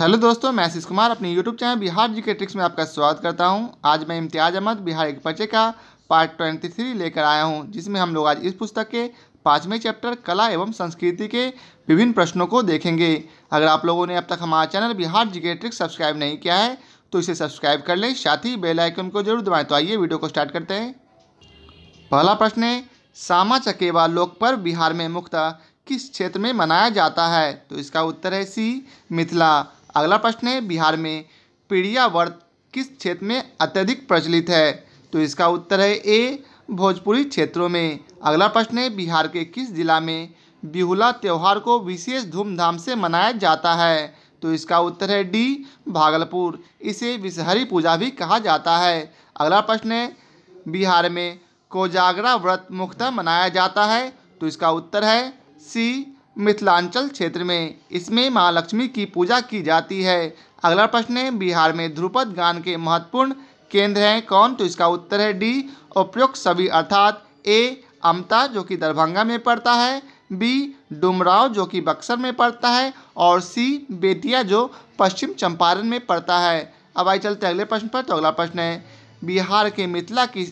hello दोस्तों मैं आशीष कुमार अपने यूट्यूब चैनल बिहार जी के ट्रिक्स में आपका स्वागत करता हूं आज मैं इम्तियाज अहमद बिहार के पर्चे का पार्ट ट्वेंटी थ्री लेकर आया हूं जिसमें हम लोग आज इस पुस्तक के पाँचवें चैप्टर कला एवं संस्कृति के विभिन्न प्रश्नों को देखेंगे अगर आप लोगों ने अब तक हमारा चैनल बिहार जी के ट्रिक्स सब्सक्राइब नहीं किया है तो इसे सब्सक्राइब कर लें साथ ही बेलाइकन को जरूर दबाएँ तो आइए वीडियो को स्टार्ट करते हैं पहला प्रश्न है सामा चकेवा लोक पर्व बिहार में मुख्तः किस क्षेत्र में मनाया जाता है तो इसका उत्तर है सी मिथिला अगला प्रश्न है बिहार में पीड़िया वर्त किस क्षेत्र में अत्यधिक प्रचलित है तो इसका उत्तर है ए भोजपुरी क्षेत्रों में अगला प्रश्न है बिहार के किस जिला में बिहुला त्यौहार को विशेष धूमधाम से मनाया जाता है तो इसका उत्तर है डी भागलपुर इसे विषहरी पूजा भी कहा जाता है अगला प्रश्न है बिहार में कोजागरा व्रत मुख्यतः मनाया जाता है तो इसका उत्तर है सी मिथिलांचल क्षेत्र में इसमें महालक्ष्मी की पूजा की जाती है अगला प्रश्न है बिहार में ध्रुपद गान के महत्वपूर्ण केंद्र हैं कौन तो इसका उत्तर है डी उपयुक्त सभी अर्थात ए अमता जो कि दरभंगा में पड़ता है बी डुमराव जो कि बक्सर में पड़ता है और सी बेतिया जो पश्चिम चंपारण में पड़ता है अब आई चलते अगले प्रश्न पर तो अगला प्रश्न है बिहार के मिथिला की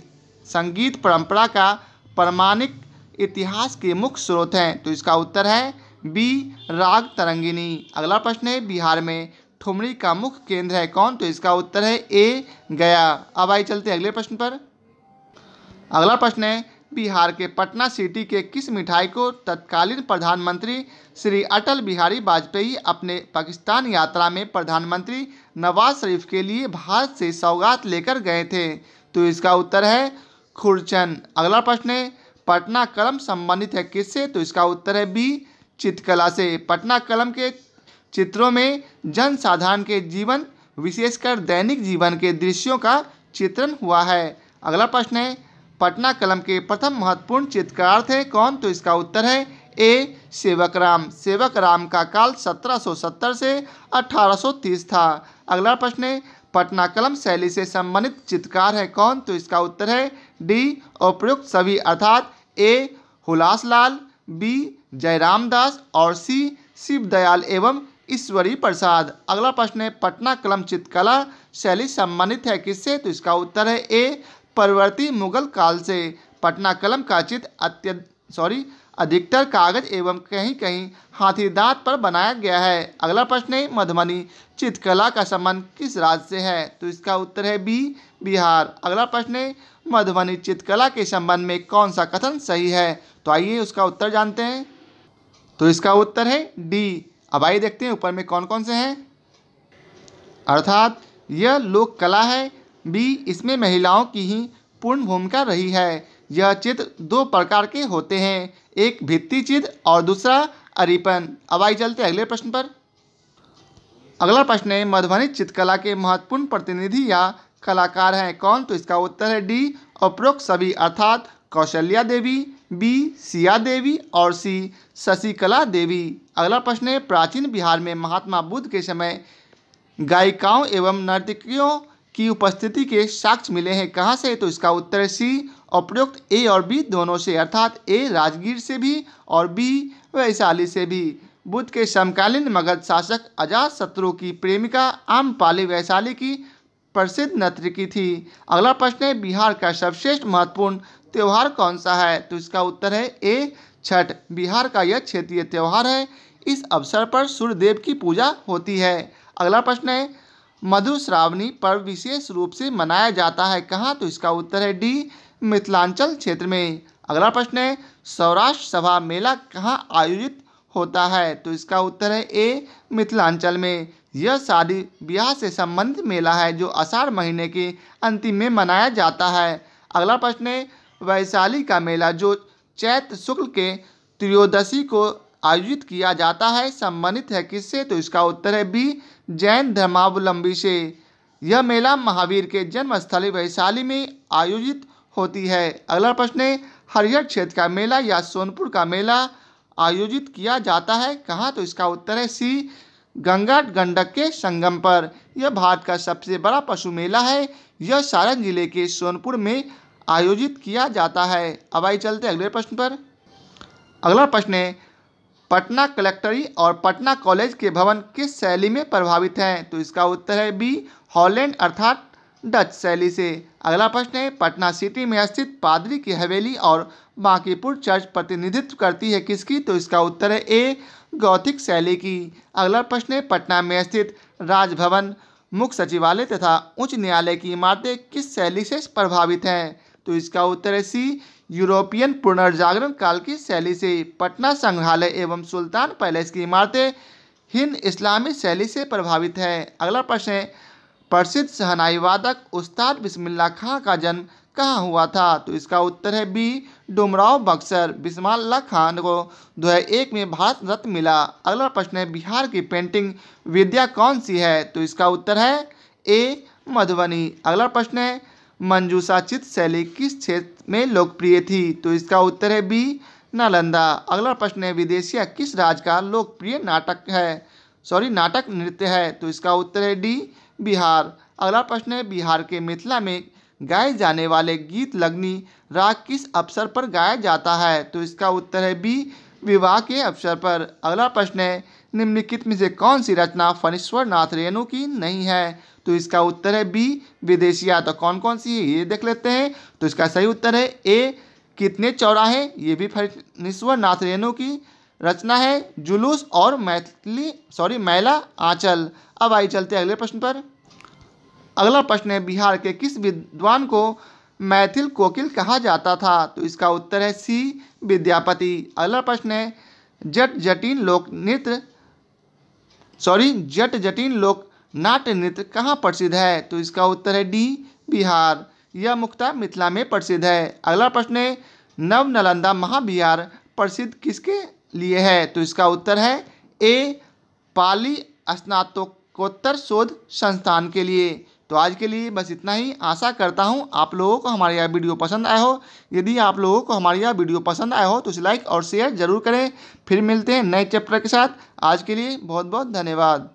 संगीत परंपरा का प्रमाणिक इतिहास के मुख्य स्रोत हैं तो इसका उत्तर है बी राग तरंगिनी अगला प्रश्न है बिहार में ठुमरी का मुख्य केंद्र है कौन तो इसका उत्तर है ए गया अब आई चलते अगले प्रश्न पर अगला प्रश्न है बिहार के पटना सिटी के किस मिठाई को तत्कालीन प्रधानमंत्री श्री अटल बिहारी वाजपेयी अपने पाकिस्तान यात्रा में प्रधानमंत्री नवाज शरीफ के लिए भारत से सौगात लेकर गए थे तो इसका उत्तर है खुरचन अगला प्रश्न है पटना कलम संबंधित है किससे तो इसका उत्तर है बी चित्रकला से पटना कलम के चित्रों में जनसाधारण के जीवन विशेषकर दैनिक जीवन के दृश्यों का चित्रण हुआ है अगला प्रश्न है पटना कलम के प्रथम महत्वपूर्ण चित्रकार थे कौन तो इसका उत्तर है ए सेवक राम सेवक राम का काल 1770 से 1830 था अगला प्रश्न है पटना कलम शैली से संबंधित चित्रकार है कौन तो इसका उत्तर है डी उपयुक्त सभी अर्थात ए हुलास लाल बी जयराम दास और सी शिवदयाल एवं ईश्वरी प्रसाद अगला प्रश्न है पटना कलम चित्रकला शैली सम्मानित है किससे तो इसका उत्तर है ए परवर्ती मुगल काल से पटना कलम का चित्र अत्यंत सॉरी अधिकतर कागज एवं कहीं कहीं हाथी दांत पर बनाया गया है अगला प्रश्न है मधुबनी चित्रकला का संबंध किस राज्य से है तो इसका उत्तर है बी बिहार अगला प्रश्न है मधुबनी चित्रकला के संबंध में कौन सा कथन सही है तो आइए उसका उत्तर जानते हैं तो इसका उत्तर है डी अब आइए देखते हैं ऊपर में कौन कौन से हैं अर्थात यह लोक कला है बी इसमें महिलाओं की ही पूर्ण भूमिका रही है यह चित्र दो प्रकार के होते हैं एक भित्ति चित्र और दूसरा अरिपन अब आई चलते अगले प्रश्न पर अगला प्रश्न है मधुबनी चित्रकला के महत्वपूर्ण प्रतिनिधि या कलाकार हैं कौन तो इसका उत्तर है डी उपरोक्त सभी अर्थात कौशल्या देवी बी सिया देवी और सी शशिकला देवी अगला प्रश्न है प्राचीन बिहार में महात्मा बुद्ध के समय गायिकाओं एवं नर्तकियों की उपस्थिति के साक्ष्य मिले हैं कहाँ से तो इसका उत्तर सी उपयुक्त ए और बी दोनों से अर्थात ए राजगीर से भी और बी वैशाली से भी बुद्ध के समकालीन मगध शासक अजात शत्रु की प्रेमिका आमपाली वैशाली की प्रसिद्ध नर्तकी थी अगला प्रश्न है बिहार का सर्वश्रेष्ठ महत्वपूर्ण त्यौहार कौन सा है तो इसका उत्तर है ए छठ बिहार का यह क्षेत्रीय त्यौहार है इस अवसर पर सूर्यदेव की पूजा होती है अगला प्रश्न है मधुश्रावणी पर्व विशेष रूप से मनाया जाता है कहाँ तो इसका उत्तर है डी मिथिलांचल क्षेत्र में अगला प्रश्न है सौराष्ट्र सभा मेला कहाँ आयोजित होता है तो इसका उत्तर है ए मिथिलांचल में यह शादी ब्याह से संबंधित मेला है जो आषाढ़ महीने के अंतिम में मनाया जाता है अगला प्रश्न है वैशाली का मेला जो चैत शुक्ल के त्रयोदशी को आयोजित किया जाता है संबंधित है किससे तो इसका उत्तर है बी जैन धर्मावलंबी से यह मेला महावीर के जन्मस्थली वैशाली में आयोजित होती है अगला प्रश्न है हरिहर क्षेत्र का मेला या सोनपुर का मेला आयोजित किया जाता है कहाँ तो इसका उत्तर है सी गंगा गंडक के संगम पर यह भारत का सबसे बड़ा पशु मेला है यह सारण जिले के सोनपुर में आयोजित किया जाता है अब आई चलते अगले प्रश्न पर अगला प्रश्न है पटना कलेक्टरी और पटना कॉलेज के भवन किस शैली में प्रभावित हैं तो इसका उत्तर है बी हॉलैंड अर्थात डच शैली से अगला प्रश्न है पटना सिटी में स्थित पादरी की हवेली और बांकीपुर चर्च प्रतिनिधित्व करती है किसकी तो इसका उत्तर है ए गौथिक शैली की अगला प्रश्न है पटना में स्थित राजभवन मुख्य सचिवालय तथा उच्च न्यायालय की इमारतें किस शैली से प्रभावित हैं तो इसका उत्तर है सी यूरोपियन पुनर्जागरण काल की शैली से पटना संग्रहालय एवं सुल्तान पैलेस की इमारतें हिंद इस्लामी शैली से प्रभावित है अगला प्रश्न है प्रसिद्ध सहनाई वादक उस्ताद बिस्मिल्ला खां का जन्म कहाँ हुआ था तो इसका उत्तर है बी डुमराव बक्सर बिस्मिल्ला खान को एक में भारत रत्न मिला अगला प्रश्न है बिहार की पेंटिंग विद्या कौन सी है तो इसका उत्तर है ए मधुबनी अगला प्रश्न है मंजूषा चित्र शैली किस क्षेत्र में लोकप्रिय थी तो इसका उत्तर है बी नालंदा अगला प्रश्न है विदेशिया किस राज्य का लोकप्रिय नाटक है सॉरी नाटक नृत्य है तो इसका उत्तर है डी बिहार अगला प्रश्न है बिहार के मिथिला में गाए जाने वाले गीत लगनी राग किस अवसर पर गाया जाता है तो इसका उत्तर है बी विवाह के अवसर पर अगला प्रश्न है निम्नलिखित में से कौन सी रचना फणीश्वर नाथ रेणु की नहीं है तो इसका उत्तर है बी विदेशी यात्रा तो कौन कौन सी है ये देख लेते हैं तो इसका सही उत्तर है ए कितने चौराहे ये भी फणीश्वर नाथ रेणु की रचना है जुलूस और मैथिली सॉरी मैला आंचल अब आइए चलते हैं अगले प्रश्न पर अगला प्रश्न है बिहार के किस विद्वान को मैथिल कोकिल कहा जाता था तो इसका उत्तर है सी विद्यापति अगला प्रश्न है जट जटिन लोक नृत्य सॉरी जट जटिन लोक नाट्य नृत्य कहाँ प्रसिद्ध है तो इसका उत्तर है डी बिहार यह मुख्यतः मिथिला में प्रसिद्ध है अगला प्रश्न है नव नालंदा महाविहार प्रसिद्ध किसके लिए है तो इसका उत्तर है ए पाली स्नातकोत्तर शोध संस्थान के लिए तो आज के लिए बस इतना ही आशा करता हूँ आप लोगों को हमारी यह वीडियो पसंद आया हो यदि आप लोगों को हमारी यह वीडियो पसंद आया हो तो इसे लाइक और शेयर जरूर करें फिर मिलते हैं नए चैप्टर के साथ आज के लिए बहुत बहुत धन्यवाद